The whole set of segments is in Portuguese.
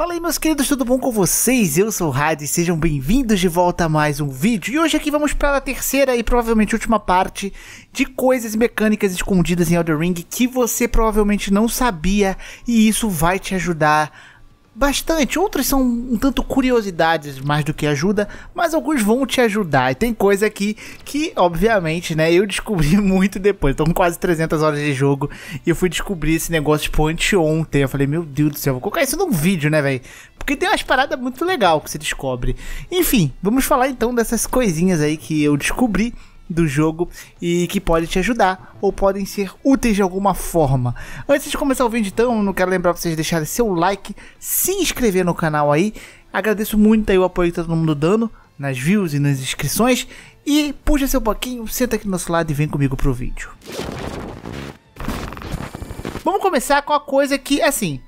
Fala aí meus queridos, tudo bom com vocês? Eu sou o Hades, sejam bem-vindos de volta a mais um vídeo. E hoje aqui vamos para a terceira e provavelmente última parte de coisas mecânicas escondidas em Elder Ring que você provavelmente não sabia e isso vai te ajudar bastante. Outras são um tanto curiosidades mais do que ajuda, mas alguns vão te ajudar. E tem coisa aqui que, obviamente, né, eu descobri muito depois. Tô com quase 300 horas de jogo e eu fui descobrir esse negócio, tipo, anteontem. Eu falei, meu Deus do céu, vou colocar isso num vídeo, né, velho? Porque tem umas paradas muito legal que você descobre. Enfim, vamos falar então dessas coisinhas aí que eu descobri do jogo e que podem te ajudar ou podem ser úteis de alguma forma. Antes de começar o vídeo, então, não quero lembrar vocês de deixarem seu like, se inscrever no canal aí. Agradeço muito aí o apoio que tá todo mundo dando nas views e nas inscrições. E puxa seu pouquinho, senta aqui do nosso lado e vem comigo pro vídeo. Vamos começar com a coisa que, assim,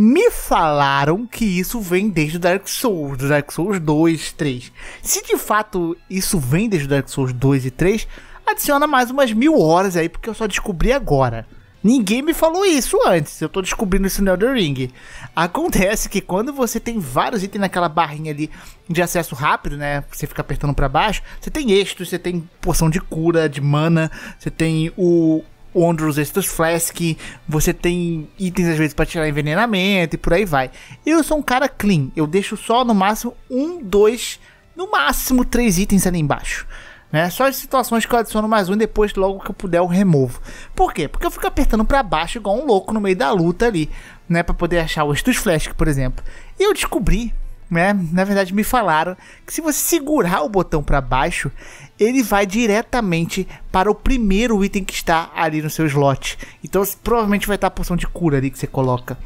me falaram que isso vem desde o Dark Souls, do Dark Souls 2, 3. Se de fato isso vem desde o Dark Souls 2 e 3, adiciona mais umas mil horas aí, porque eu só descobri agora. Ninguém me falou isso antes, eu tô descobrindo isso no Elden Ring. Acontece que quando você tem vários itens naquela barrinha ali de acesso rápido, né? Você fica apertando para baixo, você tem êxito, você tem poção de cura, de mana, você tem o Wondrous Estus Flask, você tem itens às vezes para tirar envenenamento e por aí vai. Eu sou um cara clean, eu deixo só no máximo um, dois, no máximo três itens ali embaixo. Né? Só as situações que eu adiciono mais um e depois logo que eu puder eu removo. Por quê? Porque eu fico apertando para baixo igual um louco no meio da luta ali, né, para poder achar o estus Flask, por exemplo. E eu descobri né? Na verdade, me falaram que se você segurar o botão para baixo, ele vai diretamente para o primeiro item que está ali no seu slot. Então, provavelmente vai estar a porção de cura ali que você coloca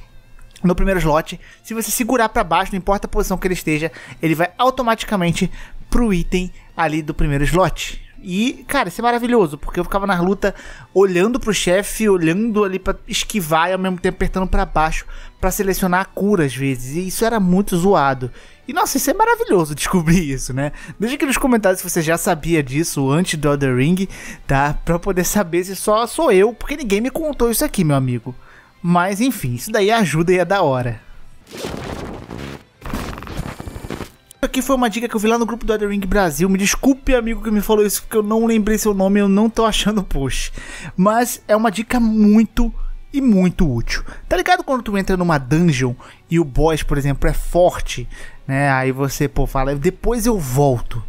no primeiro slot. Se você segurar para baixo, não importa a posição que ele esteja, ele vai automaticamente pro item ali do primeiro slot. E, cara, isso é maravilhoso, porque eu ficava na luta olhando pro chefe, olhando ali para esquivar e ao mesmo tempo apertando para baixo para selecionar a cura às vezes. E isso era muito zoado. E nossa, isso é maravilhoso descobrir isso, né? Deixa aqui nos comentários se você já sabia disso antes do The Ring, tá? Pra poder saber se só sou eu, porque ninguém me contou isso aqui, meu amigo. Mas enfim, isso daí ajuda e é da hora. Aqui foi uma dica que eu vi lá no grupo do Other Ring Brasil. Me desculpe, amigo, que me falou isso, porque eu não lembrei seu nome, eu não tô achando o post. Mas é uma dica muito e muito útil. Tá ligado quando tu entra numa dungeon e o boss, por exemplo, é forte, né? Aí você, pô, fala, depois eu volto.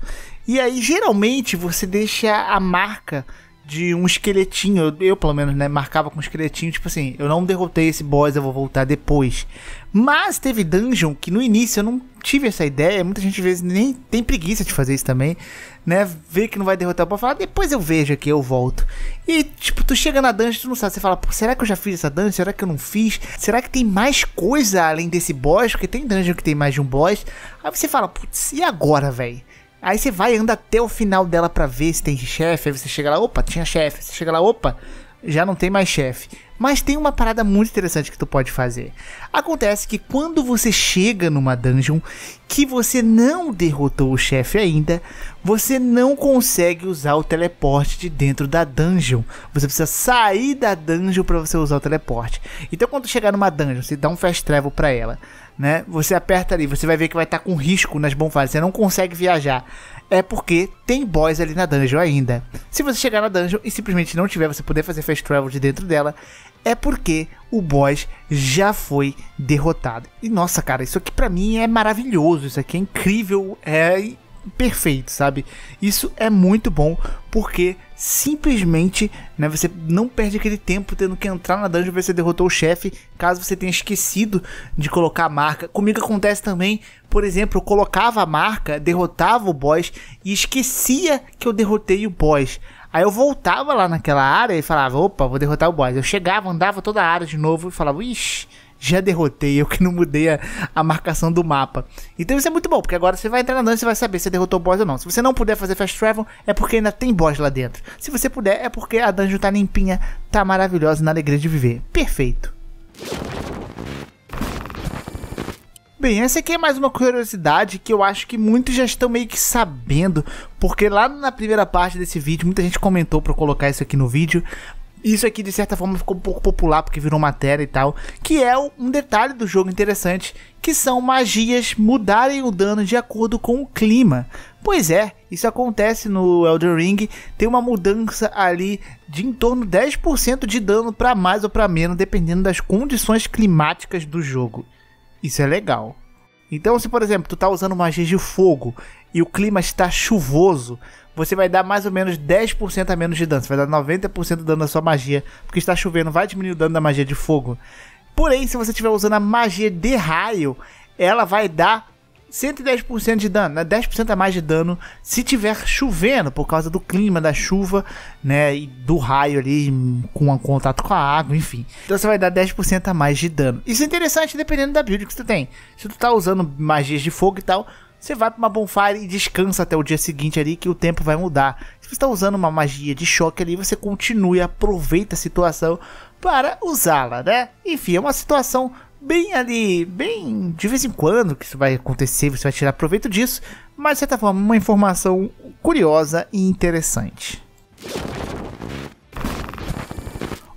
E aí geralmente você deixa a marca de um esqueletinho. Eu, eu, pelo menos, né, marcava com um esqueletinho, tipo assim, eu não derrotei esse boss, eu vou voltar depois. Mas teve dungeon que no início eu não tive essa ideia, muita gente às vezes nem tem preguiça de fazer isso também, né? Ver que não vai derrotar o boss, falar, ah, depois eu vejo aqui, eu volto. E tipo, tu chega na dungeon, tu não sabe, você fala, será que eu já fiz essa dungeon? Será que eu não fiz? Será que tem mais coisa além desse boss? Porque tem dungeon que tem mais de um boss. Aí você fala, putz, e agora, velho? Aí você vai, anda até o final dela para ver se tem chefe. Aí você chega lá, opa, tinha chefe. Você chega lá, opa, já não tem mais chefe. Mas tem uma parada muito interessante que tu pode fazer. Acontece que quando você chega numa dungeon que você não derrotou o chefe ainda, você não consegue usar o teleporte de dentro da dungeon. Você precisa sair da dungeon para você usar o teleporte. Então quando chegar numa dungeon, você dá um fast travel para ela né? Você aperta ali, você vai ver que vai estar tá com risco nas bonfires, você não consegue viajar. É porque tem boss ali na dungeon ainda. Se você chegar na dungeon e simplesmente não tiver, você poder fazer fast travel de dentro dela, é porque o boss já foi derrotado. E nossa, cara, isso aqui para mim é maravilhoso, isso aqui é incrível, é perfeito, sabe? Isso é muito bom porque simplesmente, né, você não perde aquele tempo tendo que entrar na dungeon ver se derrotou o chefe, caso você tenha esquecido de colocar a marca. Comigo acontece também, por exemplo, eu colocava a marca, derrotava o boss e esquecia que eu derrotei o boss. Aí eu voltava lá naquela área e falava, opa, vou derrotar o boss. Eu chegava, andava toda a área de novo e falava, ixi, já derrotei, eu que não mudei a, a, marcação do mapa. Então isso é muito bom, porque agora você vai entrar na dungeon e você vai saber se derrotou o boss ou não. Se você não puder fazer fast travel, é porque ainda tem boss lá dentro. Se você puder, é porque a dungeon tá limpinha, tá maravilhosa na alegria é de viver. Perfeito. Bem, essa aqui é mais uma curiosidade que eu acho que muitos já estão meio que sabendo, porque lá na primeira parte desse vídeo, muita gente comentou para colocar isso aqui no vídeo, isso aqui, de certa forma, ficou um pouco popular porque virou matéria e tal. Que é um detalhe do jogo interessante, que são magias mudarem o dano de acordo com o clima. Pois é, isso acontece no Elden Ring, tem uma mudança ali de em torno de 10% de dano para mais ou para menos, dependendo das condições climáticas do jogo. Isso é legal. Então, se por exemplo, tu tá usando magia de fogo e o clima está chuvoso, você vai dar mais ou menos 10% a menos de dano. Você vai dar 90% de dano da sua magia, porque está chovendo, vai diminuir o dano da magia de fogo. Porém, se você estiver usando a magia de raio, ela vai dar 110% de dano, né? 10% a mais de dano se tiver chovendo, por causa do clima, da chuva, né? E do raio ali com um contato com a água, enfim. Então você vai dar 10% a mais de dano. Isso é interessante dependendo da build que você tem. Se tu tá usando magias de fogo e tal, você vai pra uma bonfire e descansa até o dia seguinte ali, que o tempo vai mudar. Se você está usando uma magia de choque ali, você continue, aproveita a situação para usá-la, né? Enfim, é uma situação bem ali, bem de vez em quando que isso vai acontecer, você vai tirar proveito disso, mas de certa forma uma informação curiosa e interessante.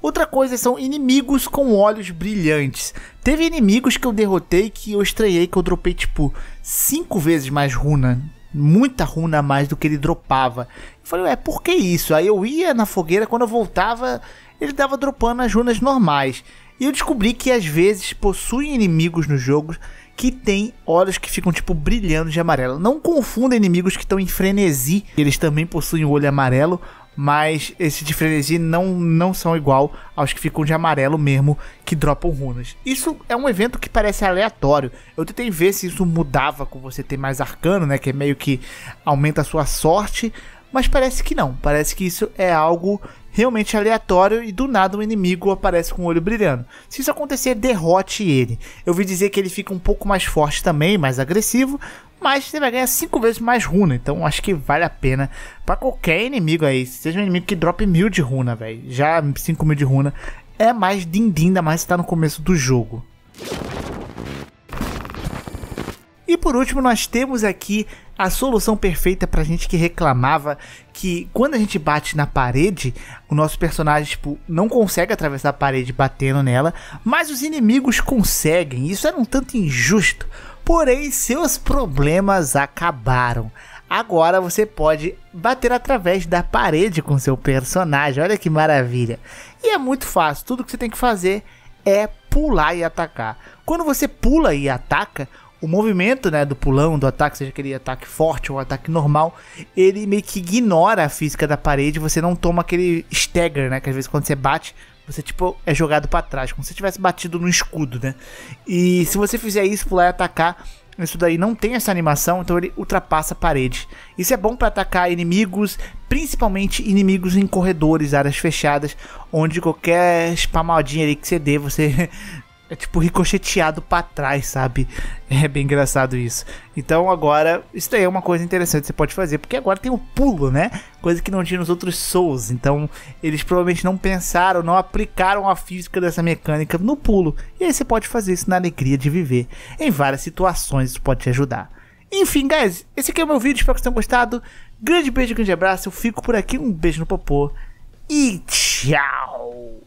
Outra coisa são inimigos com olhos brilhantes. Teve inimigos que eu derrotei que eu estranhei que eu dropei tipo 5 vezes mais runa. Muita runa a mais do que ele dropava. Eu falei, ué, por que isso? Aí eu ia na fogueira, quando eu voltava, ele tava dropando as runas normais. E eu descobri que às vezes possuem inimigos nos jogos que tem olhos que ficam tipo brilhando de amarelo. Não confunda inimigos que estão em frenesi, eles também possuem o olho amarelo, mas esse de frenesi não, não são igual aos que ficam de amarelo mesmo, que dropam runas. Isso é um evento que parece aleatório. Eu tentei ver se isso mudava com você ter mais arcano, né? Que é meio que aumenta a sua sorte, mas parece que não. Parece que isso é algo realmente aleatório e do nada um inimigo aparece com o olho brilhando. Se isso acontecer, derrote ele. Eu vi dizer que ele fica um pouco mais forte também, mais agressivo, mas você vai ganhar 5 vezes mais runa. Então acho que vale a pena para qualquer inimigo aí. Seja um inimigo que drop mil de runa, velho. Já 5 mil de runa é mais dindinda, mas está mais tá no começo do jogo. E por último, nós temos aqui a solução perfeita pra gente que reclamava que quando a gente bate na parede, o nosso personagem tipo, não consegue atravessar a parede batendo nela, mas os inimigos conseguem. Isso era um tanto injusto. Porém, seus problemas acabaram. Agora você pode bater através da parede com seu personagem. Olha que maravilha! E é muito fácil. Tudo que você tem que fazer é pular e atacar. Quando você pula e ataca, o movimento, né, do pulão, do ataque, seja aquele ataque forte ou ataque normal, ele meio que ignora a física da parede, você não toma aquele stagger, né, que às vezes quando você bate, você tipo é jogado para trás, como se tivesse batido no escudo, né? E se você fizer isso, pular e atacar, isso daí não tem essa animação, então ele ultrapassa a parede. Isso é bom para atacar inimigos, principalmente inimigos em corredores, áreas fechadas, onde qualquer espamadinha ali que você dê, você é tipo ricocheteado para trás, sabe? É bem engraçado isso. Então agora, isso daí é uma coisa interessante que você pode fazer, porque agora tem o um pulo, né? Coisa que não tinha nos outros Souls. Então, eles provavelmente não pensaram, não aplicaram a física dessa mecânica no pulo. E aí você pode fazer isso na alegria de viver. Em várias situações isso pode te ajudar. Enfim, guys, esse aqui é o meu vídeo, espero que vocês tenham gostado. Grande beijo, grande abraço, eu fico por aqui, um beijo no popô e tchau!